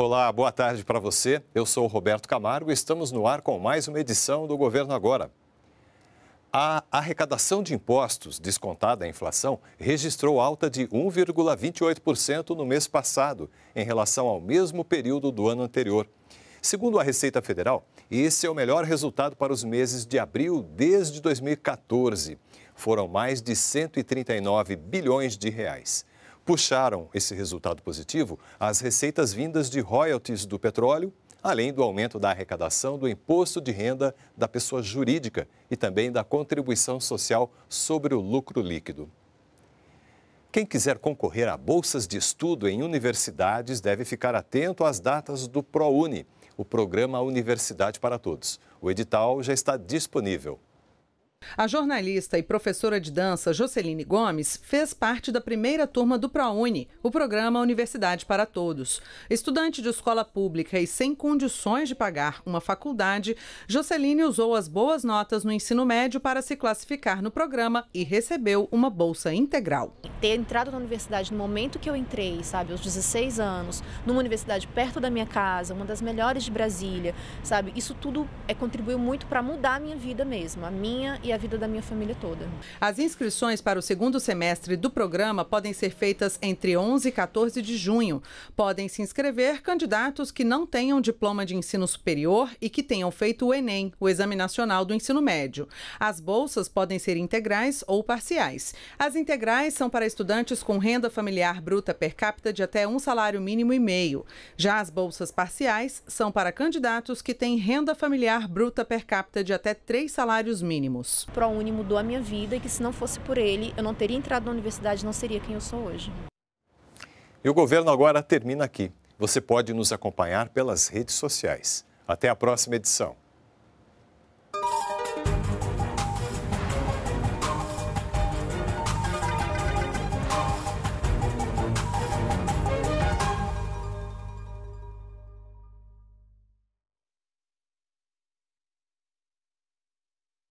Olá, boa tarde para você. Eu sou o Roberto Camargo e estamos no ar com mais uma edição do Governo Agora. A arrecadação de impostos, descontada a inflação, registrou alta de 1,28% no mês passado, em relação ao mesmo período do ano anterior. Segundo a Receita Federal, esse é o melhor resultado para os meses de abril desde 2014. Foram mais de 139 bilhões de reais. Puxaram esse resultado positivo as receitas vindas de royalties do petróleo, além do aumento da arrecadação do imposto de renda da pessoa jurídica e também da contribuição social sobre o lucro líquido. Quem quiser concorrer a bolsas de estudo em universidades deve ficar atento às datas do ProUni, o programa Universidade para Todos. O edital já está disponível. A jornalista e professora de dança Joceline Gomes fez parte da primeira turma do ProUni, o programa Universidade para Todos. Estudante de escola pública e sem condições de pagar uma faculdade, Joceline usou as boas notas no ensino médio para se classificar no programa e recebeu uma bolsa integral. Ter entrado na universidade no momento que eu entrei, sabe, aos 16 anos, numa universidade perto da minha casa, uma das melhores de Brasília, sabe, isso tudo é, contribuiu muito para mudar a minha vida mesmo, a minha e a vida da minha família toda. As inscrições para o segundo semestre do programa podem ser feitas entre 11 e 14 de junho. Podem se inscrever candidatos que não tenham diploma de ensino superior e que tenham feito o Enem, o Exame Nacional do Ensino Médio. As bolsas podem ser integrais ou parciais. As integrais são para estudantes com renda familiar bruta per capita de até um salário mínimo e meio. Já as bolsas parciais são para candidatos que têm renda familiar bruta per capita de até três salários mínimos. ProUni mudou a minha vida e que se não fosse por ele, eu não teria entrado na universidade, não seria quem eu sou hoje. E o governo agora termina aqui. Você pode nos acompanhar pelas redes sociais. Até a próxima edição.